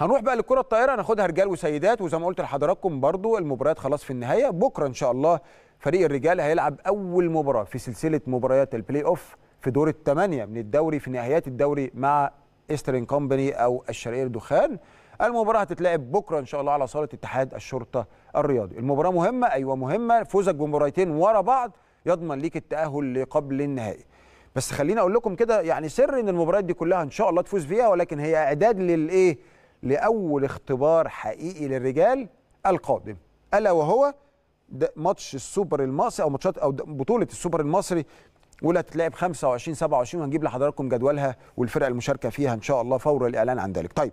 هنروح بقى للكره الطائره هناخدها رجال وسيدات وزي ما قلت لحضراتكم برضو المباريات خلاص في النهايه بكره ان شاء الله فريق الرجال هيلعب اول مباراه في سلسله مباريات البلاي اوف في دور الثمانيه من الدوري في نهايات الدوري مع ايسترن كومباني او الشرقيه الدخان المباراه هتتلعب بكره ان شاء الله على صاله اتحاد الشرطه الرياضي المباراه مهمه ايوه مهمه فوزك بمباراتين ورا بعض يضمن ليك التاهل لقبل النهائي بس خليني اقول لكم كده يعني سر ان المباريات دي كلها ان شاء الله تفوز فيها ولكن هي اعداد للايه لاول اختبار حقيقي للرجال القادم الا وهو ماتش السوبر المصري او ماتشات او بطوله السوبر المصري واللي هتتلعب 25 27 وهنجيب لحضراتكم جدولها والفرق المشاركه فيها ان شاء الله فور الاعلان عن ذلك. طيب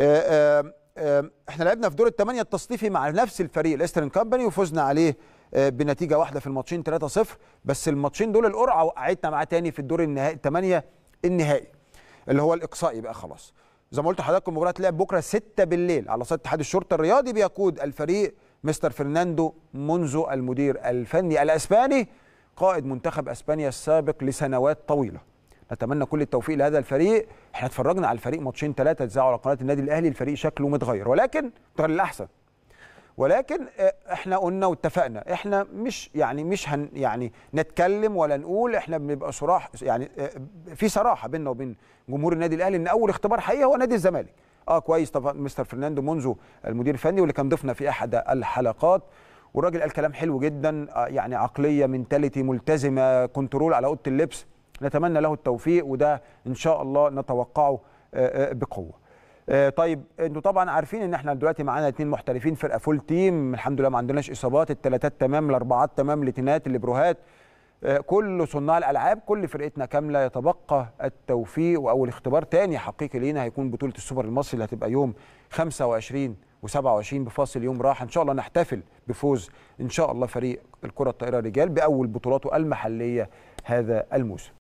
آآ آه، آآ آه، آه، احنا لعبنا في دور الثمانيه التصنيفي مع نفس الفريق الايسترن كامباني وفزنا عليه بنتيجه واحده في الماتشين 3-0 بس الماتشين دول القرعه وقعتنا معاه تاني في الدور النهائي الثمانيه النهائي اللي هو الاقصائي بقى خلاص. زي ما قلت لحضراتكم المباراه هتلعب بكره 6 بالليل على صاله اتحاد الشرطه الرياضي بيقود الفريق مستر فرناندو مونزو المدير الفني الاسباني قائد منتخب اسبانيا السابق لسنوات طويله نتمنى كل التوفيق لهذا الفريق احنا اتفرجنا على الفريق ماتشين ثلاثه اتذاعوا على قناه النادي الاهلي الفريق شكله متغير ولكن متغير للاحسن ولكن آه، احنا قلنا واتفقنا احنا مش يعني مش هن يعني نتكلم ولا نقول احنا بنبقى صراح يعني آه، في صراحه بيننا وبين جمهور النادي الاهلي ان اول اختبار حقيقي هو نادي الزمالك اه كويس طبعا مستر فرناندو منذ المدير الفني واللي كان ضيفنا في احد الحلقات والراجل قال كلام حلو جدا آه، يعني عقليه منتاليتي ملتزمه كنترول على اوضه اللبس نتمنى له التوفيق وده ان شاء الله نتوقعه بقوه آه، طيب انتوا طبعا عارفين ان احنا دلوقتي معانا اثنين محترفين فرقه فول تيم الحمد لله ما عندناش اصابات الثلاثات تمام الاربعات تمام الاثنينات البروهات آه، كل صناع الالعاب كل فرقتنا كامله يتبقى التوفيق واول اختبار تاني حقيقي لينا هيكون بطوله السوبر المصري اللي هتبقى يوم 25 و27 بفاصل يوم راح ان شاء الله نحتفل بفوز ان شاء الله فريق الكره الطائره الرجال باول بطولاته المحليه هذا الموسم